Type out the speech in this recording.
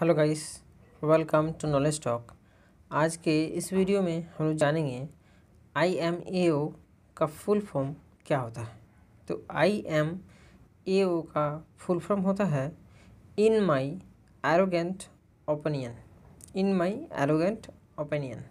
hello guys welcome to knowledge talk आज के इस वीडियो में हम लोग जानेंगे आई एम ए ओ का फुल फॉर्म क्या होता है तो आई एम ए ओ का फुल फॉर्म होता है in my arrogant opinion in my arrogant opinion